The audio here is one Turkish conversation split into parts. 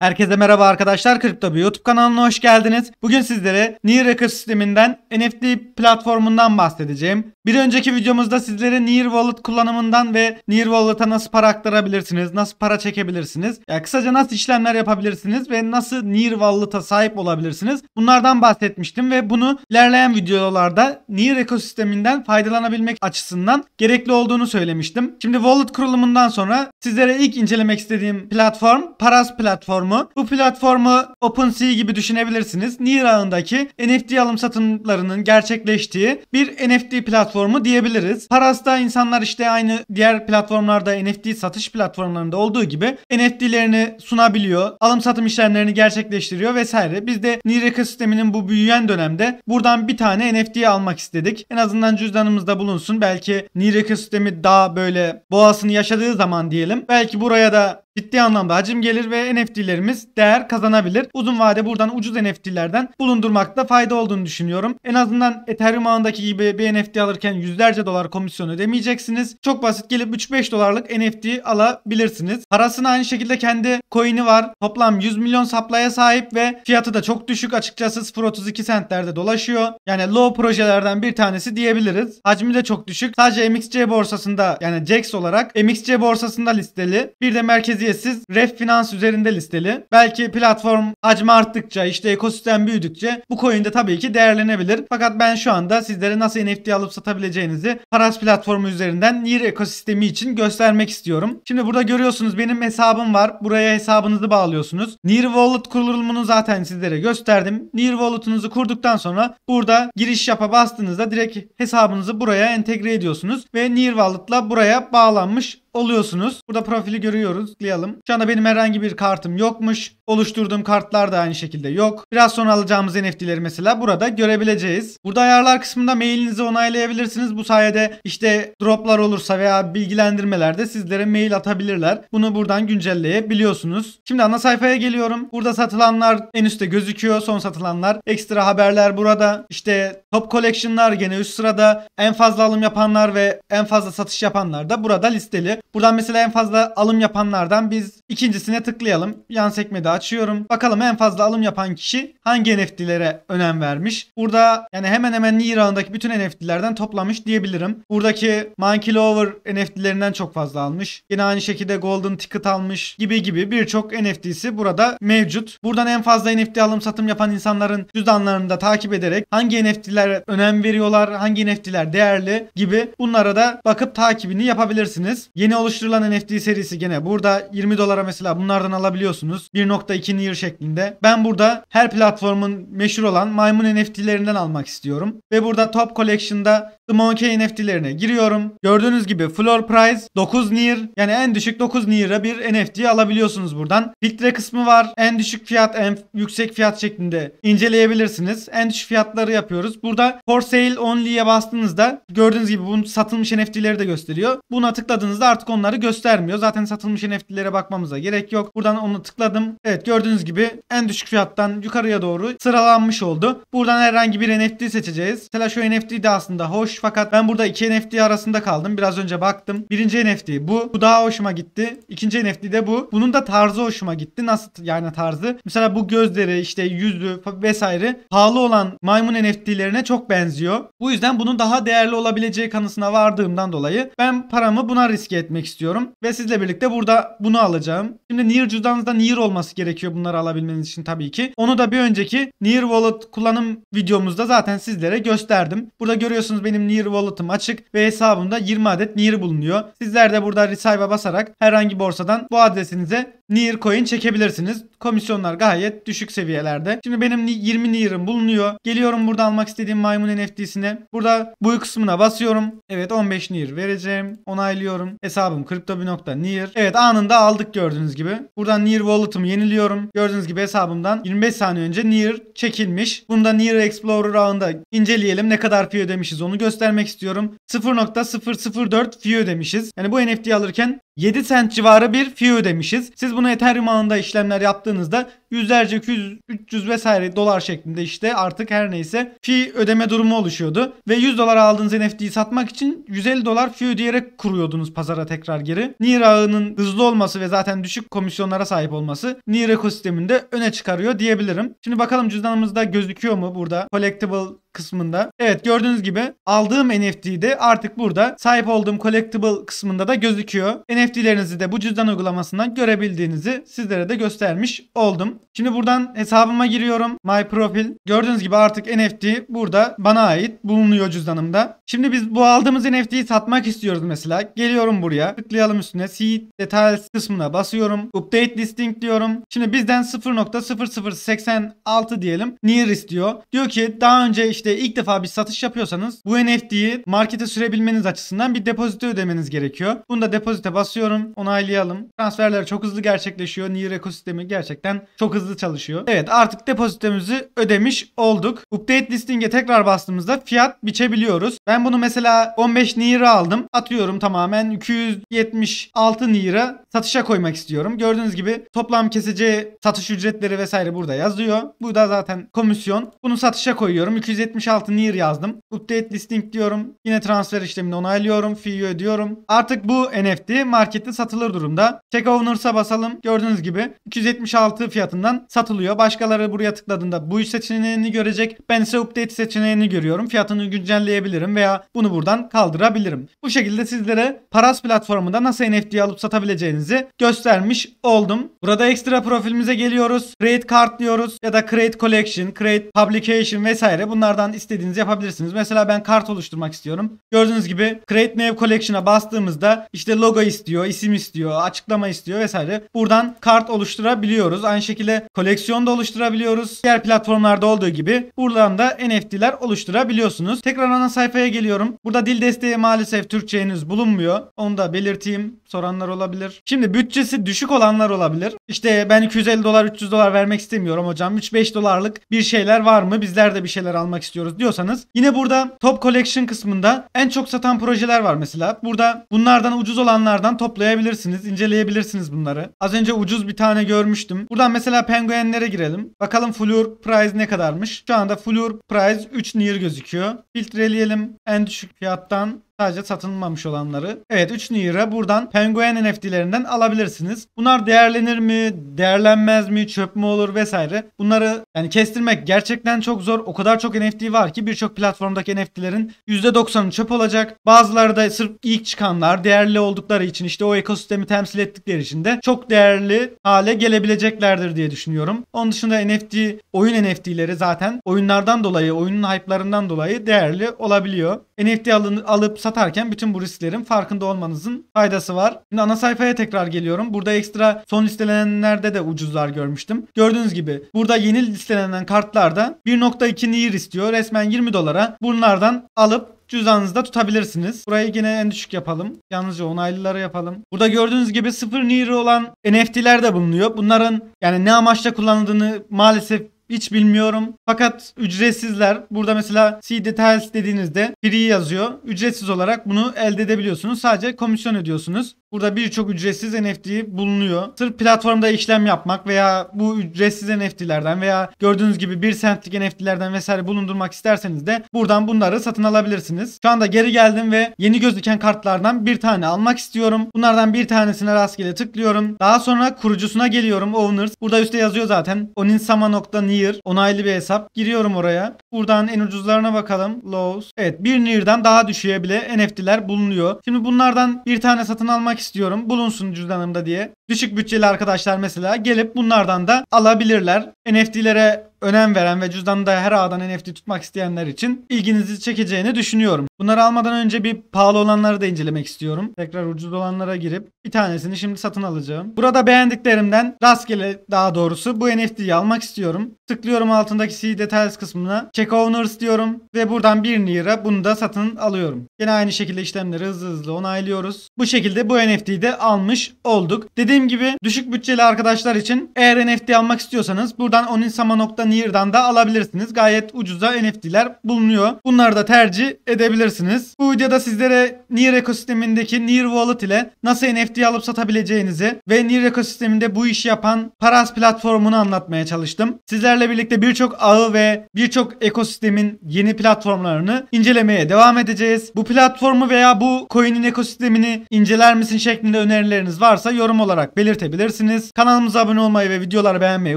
Herkese merhaba arkadaşlar. Kripto bir YouTube kanalına hoş geldiniz. Bugün sizlere Near Ekosisteminden NFT platformundan bahsedeceğim. Bir önceki videomuzda sizlere Near Wallet kullanımından ve Near Wallet'a nasıl para aktarabilirsiniz, nasıl para çekebilirsiniz, yani kısaca nasıl işlemler yapabilirsiniz ve nasıl Near Wallet'a sahip olabilirsiniz. Bunlardan bahsetmiştim ve bunu ilerleyen videolarda Near ekosisteminden faydalanabilmek açısından gerekli olduğunu söylemiştim. Şimdi Wallet kurulumundan sonra sizlere ilk incelemek istediğim platform Paras platformu. Bu platformu OpenSea gibi düşünebilirsiniz. Near ağındaki NFT alım satımlarının gerçekleştiği bir NFT platformu platformu diyebiliriz. Paras'ta insanlar işte aynı diğer platformlarda NFT satış platformlarında olduğu gibi NFT'lerini sunabiliyor. Alım satım işlemlerini gerçekleştiriyor vesaire. Biz de Nir ekosisteminin bu büyüyen dönemde buradan bir tane NFT almak istedik. En azından cüzdanımızda bulunsun. Belki Nir ekosistemi daha böyle boğasını yaşadığı zaman diyelim. Belki buraya da Ciddi anlamda hacim gelir ve NFT'lerimiz değer kazanabilir. Uzun vade buradan ucuz NFT'lerden bulundurmakta fayda olduğunu düşünüyorum. En azından Ethereum ağındaki gibi bir NFT alırken yüzlerce dolar komisyon ödemeyeceksiniz. Çok basit gelip 3-5 dolarlık NFT alabilirsiniz. Parasını aynı şekilde kendi coin'i var. Toplam 100 milyon saplaya sahip ve fiyatı da çok düşük açıkçası 0.32 centlerde dolaşıyor. Yani low projelerden bir tanesi diyebiliriz. Hacmi de çok düşük. Sadece MXC borsasında yani JAX e olarak MXC borsasında listeli. Bir de merkezi maliyesiz ref finans üzerinde listeli. Belki platform hacmi arttıkça işte ekosistem büyüdükçe bu coin de tabii ki değerlenebilir. Fakat ben şu anda sizlere nasıl NFT alıp satabileceğinizi Paras platformu üzerinden Near ekosistemi için göstermek istiyorum. Şimdi burada görüyorsunuz benim hesabım var. Buraya hesabınızı bağlıyorsunuz. Near Wallet kurulumunu zaten sizlere gösterdim. Near Wallet'ınızı kurduktan sonra burada giriş yapa bastığınızda direkt hesabınızı buraya entegre ediyorsunuz ve Near Wallet'la buraya bağlanmış oluyorsunuz. Burada profili görüyoruz. Tıklayalım. Şu anda benim herhangi bir kartım yokmuş. Oluşturduğum kartlar da aynı şekilde yok. Biraz sonra alacağımız NFT'leri mesela burada görebileceğiz. Burada ayarlar kısmında mailinizi onaylayabilirsiniz. Bu sayede işte droplar olursa veya bilgilendirmelerde sizlere mail atabilirler. Bunu buradan güncelleyebiliyorsunuz. Şimdi ana sayfaya geliyorum. Burada satılanlar en üstte gözüküyor. Son satılanlar. Ekstra haberler burada. İşte top collection'lar gene üst sırada. En fazla alım yapanlar ve en fazla satış yapanlar da burada listeli. Buradan mesela en fazla alım yapanlardan biz ikincisine tıklayalım. Yan sekmede açıyorum. Bakalım en fazla alım yapan kişi hangi NFT'lere önem vermiş. Burada yani hemen hemen İran'daki bütün NFT'lerden toplamış diyebilirim. Buradaki Monkey Lover NFT'lerinden çok fazla almış. Yine aynı şekilde Golden Ticket almış gibi gibi birçok NFT'si burada mevcut. Buradan en fazla NFT alım satım yapan insanların cüzdanlarını da takip ederek hangi NFT'ler önem veriyorlar, hangi NFT'ler değerli gibi bunlara da bakıp takibini yapabilirsiniz. Yeni Yeni oluşturulan NFT serisi gene burada 20 dolara mesela bunlardan alabiliyorsunuz. 1.2 near şeklinde. Ben burada her platformun meşhur olan maymun NFT'lerinden almak istiyorum. Ve burada Top Collection'da The Monkey NFT'lerine giriyorum. Gördüğünüz gibi floor price 9 near yani en düşük 9 near'a bir NFT alabiliyorsunuz buradan. Filtre kısmı var. En düşük fiyat en yüksek fiyat şeklinde inceleyebilirsiniz. En düşük fiyatları yapıyoruz. Burada for sale only'ye bastığınızda gördüğünüz gibi bunun satılmış NFT'leri de gösteriyor. Buna tıkladığınızda artık onları göstermiyor. Zaten satılmış NFT'lere bakmamıza gerek yok. Buradan onu tıkladım. Evet gördüğünüz gibi en düşük fiyattan yukarıya doğru sıralanmış oldu. Buradan herhangi bir NFT seçeceğiz. Mesela şu NFT de aslında hoş fakat ben burada iki NFT arasında kaldım. Biraz önce baktım. Birinci NFT bu. Bu daha hoşuma gitti. İkinci NFT de bu. Bunun da tarzı hoşuma gitti. Nasıl yani tarzı? Mesela bu gözleri işte yüzü vesaire pahalı olan maymun NFT'lerine çok benziyor. Bu yüzden bunun daha değerli olabileceği kanısına vardığımdan dolayı ben paramı buna riske etmek istiyorum. Ve sizle birlikte burada bunu alacağım. Şimdi Near cüzdanınızda Near olması gerekiyor bunları alabilmeniz için tabii ki. Onu da bir önceki Near Wallet kullanım videomuzda zaten sizlere gösterdim. Burada görüyorsunuz benim benim Near Wallet'ım açık ve hesabımda 20 adet Near bulunuyor. Sizler de burada Receive'a basarak herhangi borsadan bu adresinize Near coin çekebilirsiniz. Komisyonlar gayet düşük seviyelerde. Şimdi benim 20 Near'ım bulunuyor. Geliyorum burada almak istediğim maymun NFT'sine. Burada bu kısmına basıyorum. Evet 15 Near vereceğim. Onaylıyorum. Hesabım kripto.near. Evet anında aldık gördüğünüz gibi. Buradan Near Wallet'ımı yeniliyorum. Gördüğünüz gibi hesabımdan 25 saniye önce Near çekilmiş. Bunu da Near Explorer ağında inceleyelim. Ne kadar fee ödemişiz onu göstermek istiyorum. 0.004 fee ödemişiz. Yani bu NFT alırken 7 cent civarı bir fee ödemişiz. Siz bunu Ethereum ağında işlemler yaptığınızda yüzlerce, 200, 300 vesaire dolar şeklinde işte artık her neyse fi ödeme durumu oluşuyordu. Ve 100 dolar aldığınız NFT'yi satmak için 150 dolar fi ödeyerek kuruyordunuz pazara tekrar geri. Near ağının hızlı olması ve zaten düşük komisyonlara sahip olması Near ekosistemini öne çıkarıyor diyebilirim. Şimdi bakalım cüzdanımızda gözüküyor mu burada? Collectible kısmında. Evet gördüğünüz gibi aldığım NFT'de artık burada sahip olduğum collectible kısmında da gözüküyor. NFT'lerinizi de bu cüzdan uygulamasından görebildiğinizi sizlere de göstermiş oldum. Şimdi buradan hesabıma giriyorum. My Profil. Gördüğünüz gibi artık NFT burada bana ait bulunuyor cüzdanımda. Şimdi biz bu aldığımız NFT'yi satmak istiyoruz mesela. Geliyorum buraya. Tıklayalım üstüne. See Details kısmına basıyorum. Update Listing diyorum. Şimdi bizden 0.0086 diyelim. Near istiyor. Diyor ki daha önce işte ilk defa bir satış yapıyorsanız bu NFT'yi markete sürebilmeniz açısından bir depozito ödemeniz gerekiyor. Bunu da depozite basıyorum. Onaylayalım. Transferler çok hızlı gerçekleşiyor. Near ekosistemi gerçekten çok çok hızlı çalışıyor. Evet artık depozitemizi ödemiş olduk. Update listing'e tekrar bastığımızda fiyat biçebiliyoruz. Ben bunu mesela 15 lira aldım. Atıyorum tamamen 276 lira satışa koymak istiyorum. Gördüğünüz gibi toplam keseceği satış ücretleri vesaire burada yazıyor. Bu da zaten komisyon. Bunu satışa koyuyorum. 276 Near yazdım. Update listing diyorum. Yine transfer işlemini onaylıyorum. Fee'yi ödüyorum. Artık bu NFT markette satılır durumda. Check Owners'a basalım. Gördüğünüz gibi 276 fiyatını tarafından satılıyor. Başkaları buraya tıkladığında bu seçeneğini görecek. Ben ise update seçeneğini görüyorum. Fiyatını güncelleyebilirim veya bunu buradan kaldırabilirim. Bu şekilde sizlere Paras platformunda nasıl NFT alıp satabileceğinizi göstermiş oldum. Burada ekstra profilimize geliyoruz. Create Card diyoruz ya da Create Collection, Create Publication vesaire bunlardan istediğinizi yapabilirsiniz. Mesela ben kart oluşturmak istiyorum. Gördüğünüz gibi Create new Collection'a bastığımızda işte logo istiyor, isim istiyor, açıklama istiyor vesaire. Buradan kart oluşturabiliyoruz. Aynı şekilde şekilde koleksiyon da oluşturabiliyoruz. Diğer platformlarda olduğu gibi buradan da NFT'ler oluşturabiliyorsunuz. Tekrar ana sayfaya geliyorum. Burada dil desteği maalesef Türkçe henüz bulunmuyor. Onu da belirteyim. Soranlar olabilir. Şimdi bütçesi düşük olanlar olabilir. İşte ben 250 dolar 300 dolar vermek istemiyorum hocam. 3-5 dolarlık bir şeyler var mı? Bizler de bir şeyler almak istiyoruz diyorsanız. Yine burada Top Collection kısmında en çok satan projeler var mesela. Burada bunlardan ucuz olanlardan toplayabilirsiniz. inceleyebilirsiniz bunları. Az önce ucuz bir tane görmüştüm. Buradan mesela Mesela penguenlere girelim. Bakalım floor Prize ne kadarmış? Şu anda floor Prize 3 near gözüküyor. Filtreleyelim en düşük fiyattan Sadece satılmamış olanları. Evet 3 lira buradan Penguin NFT'lerinden alabilirsiniz. Bunlar değerlenir mi? Değerlenmez mi? Çöp mü olur vesaire. Bunları yani kestirmek gerçekten çok zor. O kadar çok NFT var ki birçok platformdaki NFT'lerin %90'ı çöp olacak. Bazıları da sırf ilk çıkanlar değerli oldukları için işte o ekosistemi temsil ettikleri için de çok değerli hale gelebileceklerdir diye düşünüyorum. Onun dışında NFT, oyun NFT'leri zaten oyunlardan dolayı, oyunun hype'larından dolayı değerli olabiliyor. NFT alın, alıp satarken bütün bu risklerin farkında olmanızın faydası var. Şimdi ana sayfaya tekrar geliyorum. Burada ekstra son listelenenlerde de ucuzlar görmüştüm. Gördüğünüz gibi burada yeni listelenen kartlarda 1.2 Nier istiyor. Resmen 20 dolara bunlardan alıp cüzdanınızda tutabilirsiniz. Burayı yine en düşük yapalım. Yalnızca onaylıları yapalım. Burada gördüğünüz gibi sıfır Nier olan NFT'ler de bulunuyor. Bunların yani ne amaçla kullanıldığını maalesef hiç bilmiyorum. Fakat ücretsizler burada mesela C details dediğinizde free yazıyor. Ücretsiz olarak bunu elde edebiliyorsunuz. Sadece komisyon ödüyorsunuz. Burada birçok ücretsiz NFT bulunuyor. Sırf platformda işlem yapmak veya bu ücretsiz NFT'lerden veya gördüğünüz gibi 1 centlik NFT'lerden vesaire bulundurmak isterseniz de buradan bunları satın alabilirsiniz. Şu anda geri geldim ve yeni gözüken kartlardan bir tane almak istiyorum. Bunlardan bir tanesine rastgele tıklıyorum. Daha sonra kurucusuna geliyorum Owners. Burada üstte yazıyor zaten. Oninsama.ni Near. Onaylı bir hesap. Giriyorum oraya. Buradan en ucuzlarına bakalım. Lowe's. Evet bir Near'dan daha düşüğe bile NFT'ler bulunuyor. Şimdi bunlardan bir tane satın almak istiyorum. Bulunsun cüzdanımda diye. Düşük bütçeli arkadaşlar mesela gelip bunlardan da alabilirler. NFT'lere önem veren ve cüzdanında her ağdan NFT tutmak isteyenler için ilginizi çekeceğini düşünüyorum. Bunları almadan önce bir pahalı olanları da incelemek istiyorum. Tekrar ucuz olanlara girip bir tanesini şimdi satın alacağım. Burada beğendiklerimden rastgele daha doğrusu bu NFT'yi almak istiyorum. Tıklıyorum altındaki see details kısmına. Check owners diyorum ve buradan 1 lira bunu da satın alıyorum. Yine aynı şekilde işlemleri hızlı hızlı onaylıyoruz. Bu şekilde bu NFT'yi de almış olduk. Dediğim Dediğim gibi düşük bütçeli arkadaşlar için eğer NFT almak istiyorsanız buradan oninsama.near'dan da alabilirsiniz. Gayet ucuza NFT'ler bulunuyor. Bunları da tercih edebilirsiniz. Bu videoda sizlere Near ekosistemindeki Near Wallet ile nasıl NFT alıp satabileceğinizi ve Near ekosisteminde bu işi yapan Paras platformunu anlatmaya çalıştım. Sizlerle birlikte birçok ağı ve birçok ekosistemin yeni platformlarını incelemeye devam edeceğiz. Bu platformu veya bu coin'in ekosistemini inceler misin şeklinde önerileriniz varsa yorum olarak olarak belirtebilirsiniz. Kanalımıza abone olmayı ve videoları beğenmeyi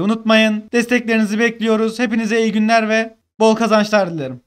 unutmayın. Desteklerinizi bekliyoruz. Hepinize iyi günler ve bol kazançlar dilerim.